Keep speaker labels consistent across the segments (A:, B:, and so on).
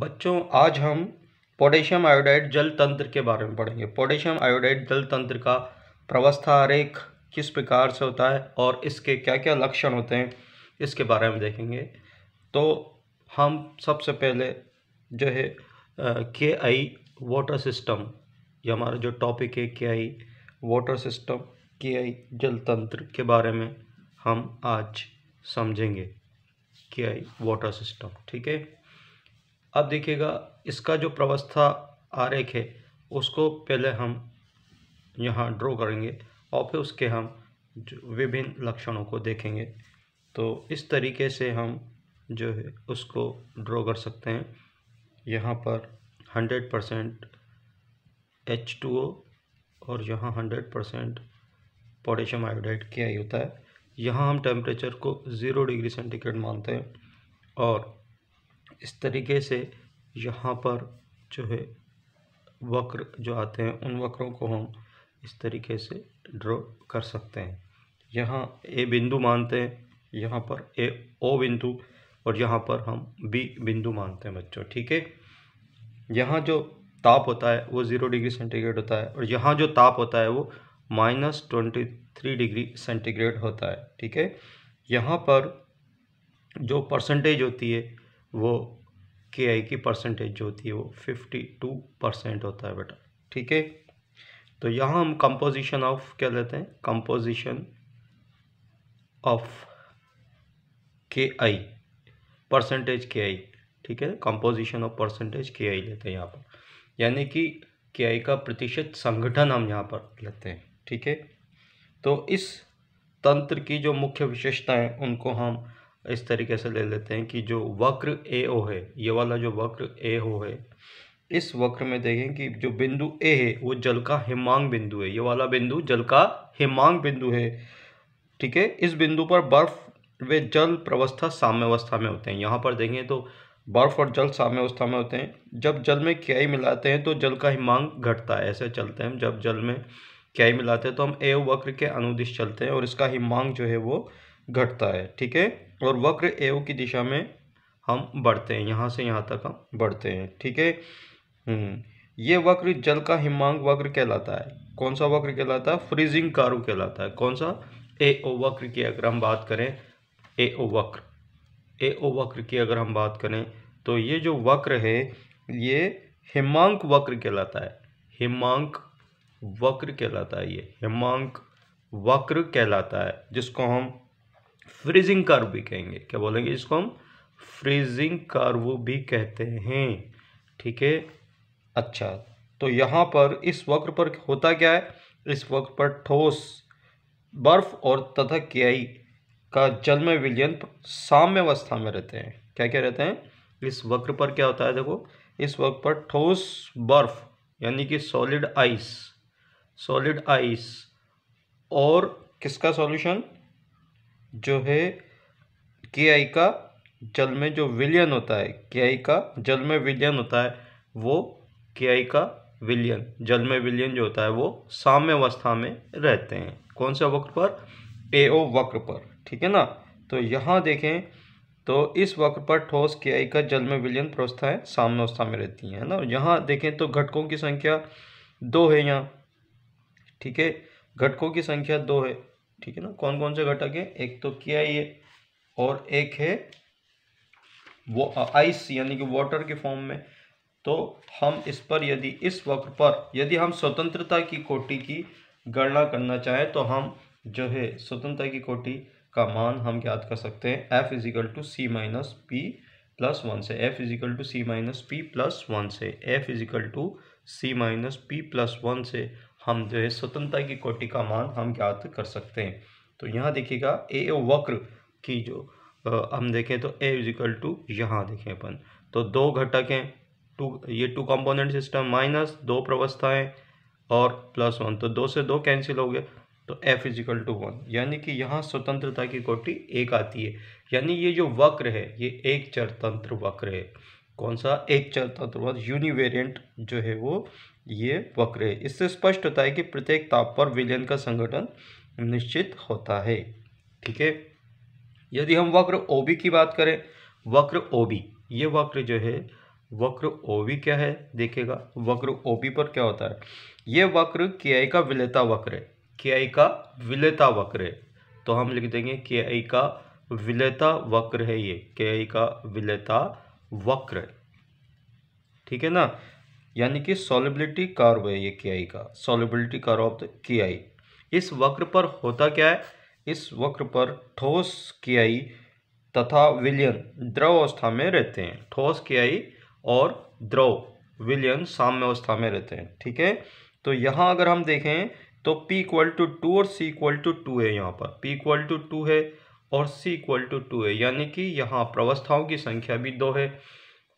A: बच्चों आज हम पोटेशियम आयोडाइड जल तंत्र के बारे में पढ़ेंगे पोटेशियम आयोडाइड जल तंत्र का प्रवस्था आरेख किस प्रकार से होता है और इसके क्या क्या लक्षण होते हैं इसके बारे में देखेंगे तो हम सबसे पहले जो है के आई वाटर सिस्टम ये हमारा जो टॉपिक है के आई वाटर सिस्टम के आई जल तंत्र के बारे में हम आज समझेंगे के आई वाटर सिस्टम ठीक है अब देखिएगा इसका जो प्रवस्था आरेख है उसको पहले हम यहाँ ड्रॉ करेंगे और फिर उसके हम विभिन्न लक्षणों को देखेंगे तो इस तरीके से हम जो है उसको ड्रॉ कर सकते हैं यहाँ पर hundred percent H two O और यहाँ हंड्रेड परसेंट पोटेशियम आयोडाइड क्या ही होता है यहाँ हम टेम्परेचर को ज़ीरो डिग्री सेंटीग्रेड मानते हैं और इस तरीके से यहाँ पर जो है वक्र जो आते हैं उन वक्रों को हम इस तरीके से ड्रॉ कर सकते हैं यहाँ ए बिंदु मानते हैं यहाँ पर ए ओ बिंदु और यहाँ पर हम बी बिंदु मानते हैं बच्चों ठीक है यहाँ जो ताप होता है वो ज़ीरो डिग्री सेंटीग्रेड होता है और यहाँ जो ताप होता है वो minus twenty three degree centigrade होता है ठीक है यहाँ पर जो परसेंटेज होती है वो के आई की परसेंटेज जो होती है वो फिफ्टी टू परसेंट होता है बेटा ठीक है तो यहाँ हम कंपोजिशन ऑफ क्या लेते हैं कंपोजिशन ऑफ के आई परसेंटेज के आई ठीक है कंपोजिशन ऑफ परसेंटेज के आई लेते हैं यहाँ पर यानी कि के आई का प्रतिशत संगठन हम यहाँ पर लेते हैं ठीक है तो इस तंत्र की जो मुख्य विशेषताएं उनको हम इस तरीके से ले लेते हैं कि जो वक्र ए ओ है ये वाला जो वक्र ए ओ है इस वक्र में देखें कि जो बिंदु ए है वो जल का हिमांग बिंदु है ये वाला बिंदु जल का हिमांग बिंदु है ठीक है इस बिंदु पर बर्फ वे जल प्रवस्था साम्यवस्था में होते हैं यहाँ पर देखें तो बर्फ और जल साम्यवस्था में होते हैं जब जल में क्या मिलाते हैं तो जल का हिमांग घटता है ऐसे चलते हैं जब जल में क्या मिलाते हैं तो हम ए वक्र के अनुदिश चलते हैं और इसका हिमांग जो है वो घटता है ठीक है और वक्र एवं की दिशा में हम बढ़ते हैं यहाँ से यहाँ तक हम बढ़ते हैं ठीक है हम्म, ये वक्र जल का हिमांक वक्र कहलाता है कौन सा वक्र कहलाता है फ्रीजिंग कारु कहलाता है कौन सा ए ओ वक्र की अगर हम बात करें ए ओ वक्र ए ओ वक्र की अगर हम बात करें तो ये जो वक्र है ये हिमांक वक्र कहलाता है हिमांक वक्र कहलाता है ये हिमांक वक्र कहलाता है जिसको हम फ्रीजिंग कार्व भी कहेंगे क्या बोलेंगे इसको हम फ्रीजिंग कार्व भी कहते हैं ठीक है अच्छा तो यहाँ पर इस वक्र पर होता क्या है इस वक्र पर ठोस बर्फ और तथा क्याई का जल में विलयन साम्य अवस्था में रहते हैं क्या क्या रहते हैं इस वक्र पर क्या होता है देखो इस वक्र पर ठोस बर्फ यानी कि सॉलिड आइस सॉलिड आइस और किसका सॉल्यूशन जो है के आई का जल में जो विलियन होता है के आई का जल में विलियन होता है वो के आई का विलियन जल में विलियन जो होता है वो साम्यवस्था में रहते हैं कौन से वक्र पर ए ओ वक्र पर ठीक है ना तो यहाँ देखें तो इस वक्र पर ठोस के आई का जल में विलियन प्रवस्थाएँ साम्यवस्था में रहती हैं है ना यहाँ देखें तो घटकों की संख्या दो है यहाँ ठीक है घटकों की संख्या दो है ठीक है ना कौन कौन से घटक है एक तो क्या है ये और एक है वो आइस यानी कि वाटर के फॉर्म में तो हम इस पर यदि इस वक्र पर यदि हम स्वतंत्रता की कोटि की गणना करना चाहें तो हम जो है स्वतंत्रता की कोटि का मान हम याद कर सकते हैं F is equal to C minus P plus one से F is equal to C minus P plus one से F is equal to C minus P plus one से हम जो है स्वतंत्रता की कोटि का मान हम ज्ञात कर सकते हैं तो यहाँ देखिएगा ए वक्र की जो हम देखें तो ए इजिकल टू यहाँ देखें अपन तो दो घटक हैं टू ये टू कंपोनेंट सिस्टम माइनस दो प्रवस्थाएं और प्लस वन तो दो से दो कैंसिल हो गए तो एफ इजिकल टू वन यानी कि यहाँ स्वतंत्रता की कोटि एक आती है यानी ये जो वक्र है ये एक चरतंत्र वक्र है कौन सा एक चरतंत्र वक्र यूनिवेरियंट जो है वो ये वक्र है इससे स्पष्ट होता है कि प्रत्येक ताप पर विलयन का संगठन निश्चित होता है ठीक है यदि हम वक्र ओबी की बात करें वक्र ओबी ये वक्र जो है वक्र ओबी क्या है देखेगा वक्र ओबी पर क्या होता है ये वक्र के आई का विलेता वक्र है के आई का विलेता वक्र है तो हम लिख देंगे के आई का विलयता वक्र है ये के का विलेता वक्र ठीक है ना यानी कि सॉलिबिलिटी कार्व है ये के आई का सॉलिबिलिटी कार्व ऑफ द के आई इस वक्र पर होता क्या है इस वक्र पर ठोस के आई तथा विलियन द्रव अवस्था में रहते हैं ठोस के आई और द्रव विलियन साम्य अवस्था में रहते हैं ठीक है तो यहाँ अगर हम देखें तो p इक्वल टू टू और c इक्वल टू टू है यहाँ पर p इक्वल टू टू है और c इक्वल टू टू है यानी कि यहाँ प्रवस्थाओं की संख्या भी दो है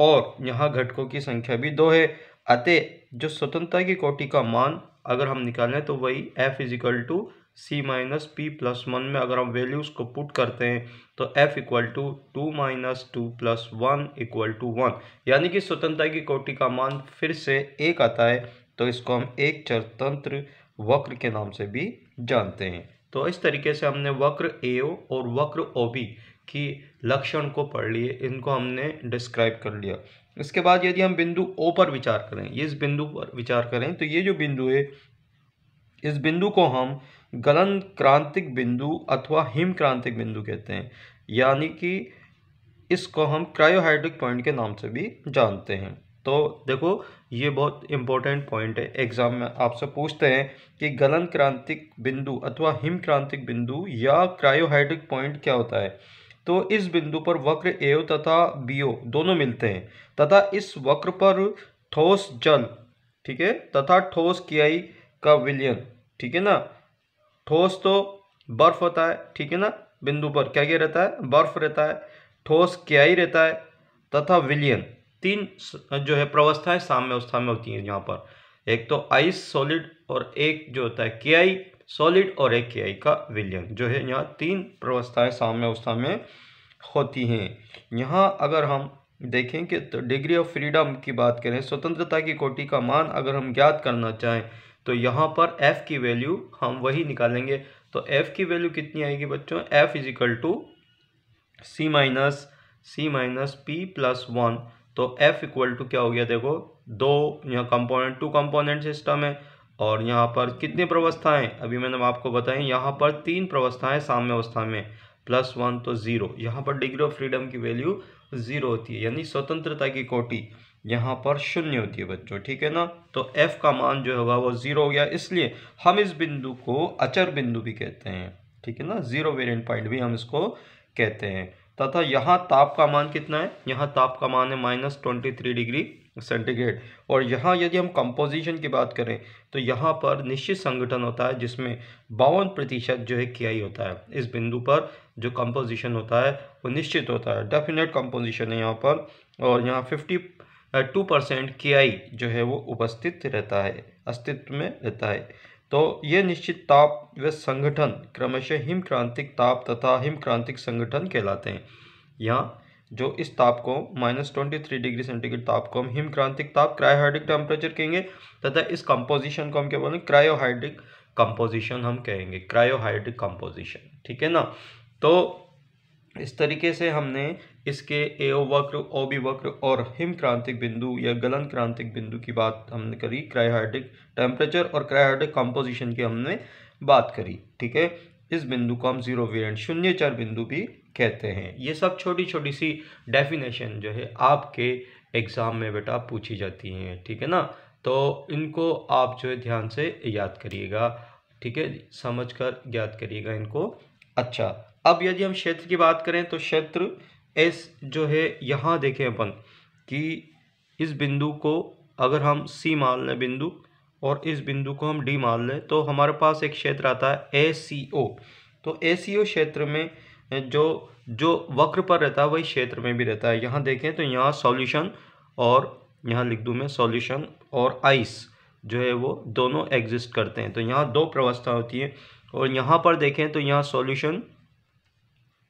A: और यहाँ घटकों की संख्या भी दो है अतः जो स्वतंत्रता की कोटि का मान अगर हम निकालें तो वही F is equal to C minus P plus one में अगर हम वैल्यूज़ को पुट करते हैं तो f equal to two minus two plus one equal to one यानी कि स्वतंत्रता की कोटि का मान फिर से एक आता है तो इसको हम एक चरतंत्र वक्र के नाम से भी जानते हैं तो इस तरीके से हमने वक्र ए और वक्र ओ की लक्षण को पढ़ लिए इनको हमने डिस्क्राइब कर लिया इसके बाद यदि हम बिंदु ओ पर विचार करें ये इस बिंदु पर विचार करें तो ये जो बिंदु है इस बिंदु को हम गलन क्रांतिक बिंदु अथवा हिम क्रांतिक बिंदु कहते हैं यानी कि इसको हम क्रायोहाइड्रिक पॉइंट के नाम से भी जानते हैं तो देखो ये बहुत इंपॉर्टेंट पॉइंट है एग्जाम में आपसे पूछते हैं कि गलन क्रांतिक बिंदु अथवा हिम क्रांतिक बिंदु या क्रायोहाइड्रिक पॉइंट क्या होता है तो इस बिंदु पर वक्र ए तथा बीओ दोनों मिलते हैं तथा इस वक्र पर ठोस जल ठीक है तथा ठोस कियाई का विलियन ठीक है ना ठोस तो बर्फ होता है ठीक है ना बिंदु पर क्या क्या रहता है बर्फ रहता है ठोस कियाई रहता है तथा विलियन तीन जो है प्रवस्थाएं साम्य अवस्था में होती हैं यहाँ पर एक तो आइस सॉलिड और एक जो होता है कियाई सॉलिड और एक के आई का विलयन जो है यहाँ तीन प्रवस्थाएँ साम्य अवस्था में होती हैं यहाँ अगर हम देखें कि तो डिग्री ऑफ फ्रीडम की बात करें स्वतंत्रता की कोटि का मान अगर हम ज्ञात करना चाहें तो यहाँ पर एफ़ की वैल्यू हम वही निकालेंगे तो एफ़ की वैल्यू कितनी आएगी बच्चों F is equal to C minus C minus P plus one तो एफ़ इक्वल टू क्या हो गया देखो दो यहाँ कंपोनेंट टू कंपोनेंट सिस्टम है और यहाँ पर कितनी प्रवस्थाएँ अभी मैंने आपको बताई यहाँ पर तीन प्रवस्थाएं साम्य अवस्था में प्लस वन तो ज़ीरो यहाँ पर डिग्री ऑफ फ्रीडम की वैल्यू ज़ीरो होती है यानी स्वतंत्रता की कोटि यहाँ पर शून्य होती है बच्चों ठीक है ना तो एफ का मान जो होगा वो ज़ीरो हो गया इसलिए हम इस बिंदु को अचर बिंदु भी कहते हैं ठीक है ना ज़ीरो वेरिएंट पॉइंट भी हम इसको कहते हैं तथा यहाँ ताप का मान कितना है यहाँ ताप का मान है minus twenty three degree centigrade और यहाँ यदि हम कंपोजिशन की बात करें तो यहाँ पर निश्चित संगठन होता है जिसमें बावन प्रतिशत जो है किया ही होता है इस बिंदु पर जो कंपोजिशन होता है वो निश्चित होता है डेफिनेट कंपोजिशन है यहाँ पर और यहाँ फिफ्टी टू परसेंट के जो है वो उपस्थित रहता है अस्तित्व में रहता है तो ये निश्चित ताप व संगठन क्रमशः हिम क्रांतिक ताप तथा हिम क्रांतिक संगठन कहलाते हैं यहाँ जो इस ताप को minus twenty three degree centigrade ताप को हम हिमक्रांतिक ताप क्रायोहाइड्रिक टेम्परेचर कहेंगे तथा इस कंपोजिशन को हम क्या बोलेंगे क्रायोहाइड्रिक कंपोजिशन हम कहेंगे क्रायोहाइड्रिक कंपोजिशन ठीक है ना तो इस तरीके से हमने इसके ए ओ वक्र ओ बी वक्र और हिम क्रांतिक बिंदु या गलन क्रांतिक बिंदु की बात हमने करी क्रायोहाइड्रिक टेम्परेचर और क्रायोहाइड्रिक कंपोजिशन की हमने बात करी ठीक है इस बिंदु को हम जीरो वेरिएंट शून्य चर बिंदु भी कहते हैं ये सब छोटी छोटी सी डेफिनेशन जो है आपके एग्ज़ाम में बेटा पूछी जाती हैं ठीक है ना तो इनको आप जो है ध्यान से याद करिएगा ठीक है समझ कर याद करिएगा इनको अच्छा अब यदि हम क्षेत्र की बात करें तो क्षेत्र एस जो है यहाँ देखें अपन कि इस बिंदु को अगर हम सी मान लें बिंदु और इस बिंदु को हम डी मान लें तो हमारे पास एक क्षेत्र आता है ए सी ओ तो ए सी ओ क्षेत्र में जो जो वक्र पर रहता है वही क्षेत्र में भी रहता है यहाँ देखें तो यहाँ सॉल्यूशन और यहाँ लिख दूँ मैं सॉल्यूशन और आइस जो है वो दोनों एग्जिस्ट करते हैं तो यहाँ दो प्रवस्था होती है और यहाँ पर देखें तो यहाँ सॉल्यूशन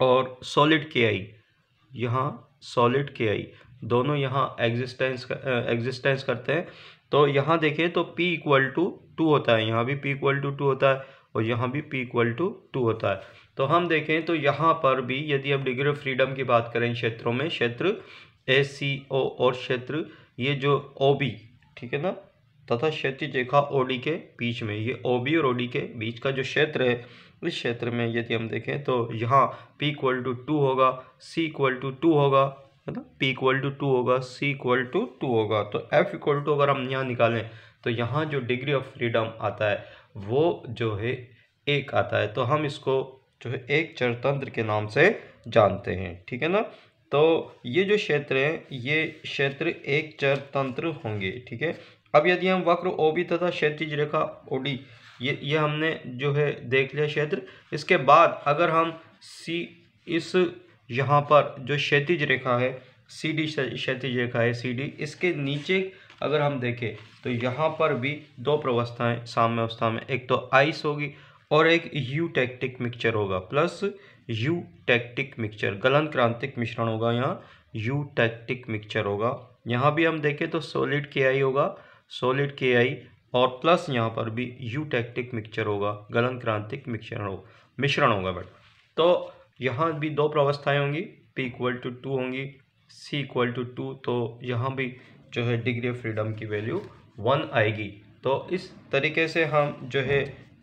A: और सॉलिड के आई यहाँ सॉलिड के आई दोनों यहाँ एग्जिस्टेंस एग्जिस्टेंस करते हैं तो यहाँ देखें तो p इक्वल टू टू होता है यहाँ भी p इक्वल टू टू होता है और यहाँ भी p इक्वल टू टू होता है तो हम देखें तो यहाँ पर भी यदि हम डिग्री ऑफ फ्रीडम की बात करें क्षेत्रों में क्षेत्र ए सी ओ और क्षेत्र ये जो ओ बी ठीक है ना तथा क्षेत्र रेखा ओ डी के बीच में ये ओ बी और ओ डी के बीच का जो क्षेत्र है इस क्षेत्र में यदि हम देखें तो यहाँ p इक्वल टू टू होगा c इक्वल टू टू होगा है ना पी इक्वल टू टू होगा सी इक्वल टू टू होगा तो एफ इक्वल टू अगर हम यहाँ निकालें तो यहाँ जो डिग्री ऑफ फ्रीडम आता है वो जो है एक आता है तो हम इसको जो है एक चरतंत्र के नाम से जानते हैं ठीक है ना तो ये जो क्षेत्र हैं ये क्षेत्र एक चरतंत्र होंगे ठीक है अब यदि हम वक्र ओ बी तथा क्षेत्रीय रेखा ओ डी ये ये हमने जो है देख लिया क्षेत्र इसके बाद अगर हम सी इस यहाँ पर जो क्षेत्रिज रेखा है सी डी क्षेत्रिज रेखा है सी डी इसके नीचे अगर हम देखें तो यहाँ पर भी दो प्रवस्थाएँ साम्य अवस्था में एक तो आइस होगी और एक यू टैक्टिक मिक्सचर होगा प्लस यू टैक्टिक मिक्सचर गलन क्रांतिक मिश्रण होगा यहाँ यू टैक्टिक मिक्सचर होगा यहाँ भी हम देखें तो सोलिड के आई होगा सोलिड के आई और प्लस यहाँ पर भी यू टैक्टिक मिक्सचर होगा गलन क्रांतिक मिक्सचर हो मिश्रण होगा बेटा तो यहाँ भी दो प्रवस्थाएँ होंगी p इक्वल टू टू होंगी c इक्वल टू टू तो यहाँ भी जो है डिग्री ऑफ फ्रीडम की वैल्यू वन आएगी तो इस तरीके से हम जो है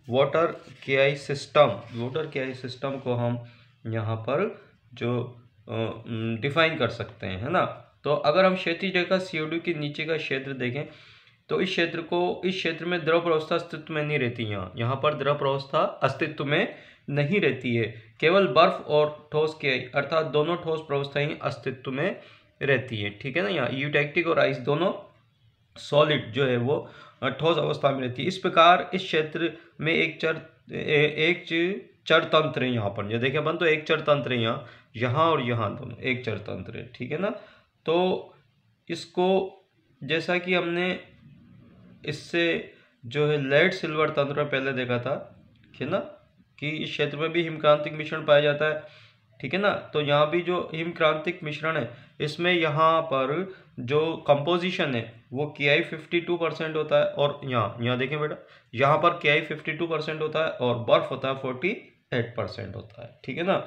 A: वाटर के आई सिस्टम वाटर के आई सिस्टम को हम यहाँ पर जो डिफाइन कर सकते हैं है ना तो अगर हम क्षेत्रीय जगह सी के नीचे का क्षेत्र देखें तो इस क्षेत्र को इस क्षेत्र में द्रव प्रवस्था अस्तित्व में नहीं रहती यहाँ यहाँ पर द्रव प्रवस्था अस्तित्व में नहीं रहती है केवल बर्फ और ठोस के अर्थात दोनों ठोस प्रवस्थाएं अस्तित्व में रहती है ठीक है ना यहाँ यूटैक्टिक और आइस दोनों सॉलिड जो है वो ठोस अवस्था में रहती है इस प्रकार इस क्षेत्र में एक चर एक चर तंत्र है यहाँ पर जो देखे बन तो एक चर तंत्र है यहाँ यहाँ और यहाँ दोनों एक चर तंत्र है ठीक है ना तो इसको जैसा कि हमने इससे जो है लेड सिल्वर तंत्र पहले देखा था है ना कि इस क्षेत्र में भी हिमक्रांतिक मिश्रण पाया जाता है ठीक है ना तो यहाँ भी जो हिमक्रांतिक मिश्रण है इसमें यहाँ पर जो कंपोजिशन है वो के आई फिफ्टी टू परसेंट होता है और यहाँ यहाँ देखें बेटा यहाँ पर के आई फिफ्टी टू परसेंट होता है और बर्फ होता है फोर्टी एट परसेंट होता है ठीक है ना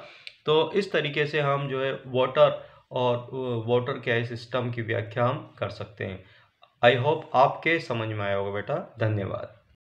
A: तो इस तरीके से हम जो है वाटर और वाटर के आई सिस्टम की व्याख्या हम कर सकते हैं आई होप आपके समझ में आया होगा बेटा धन्यवाद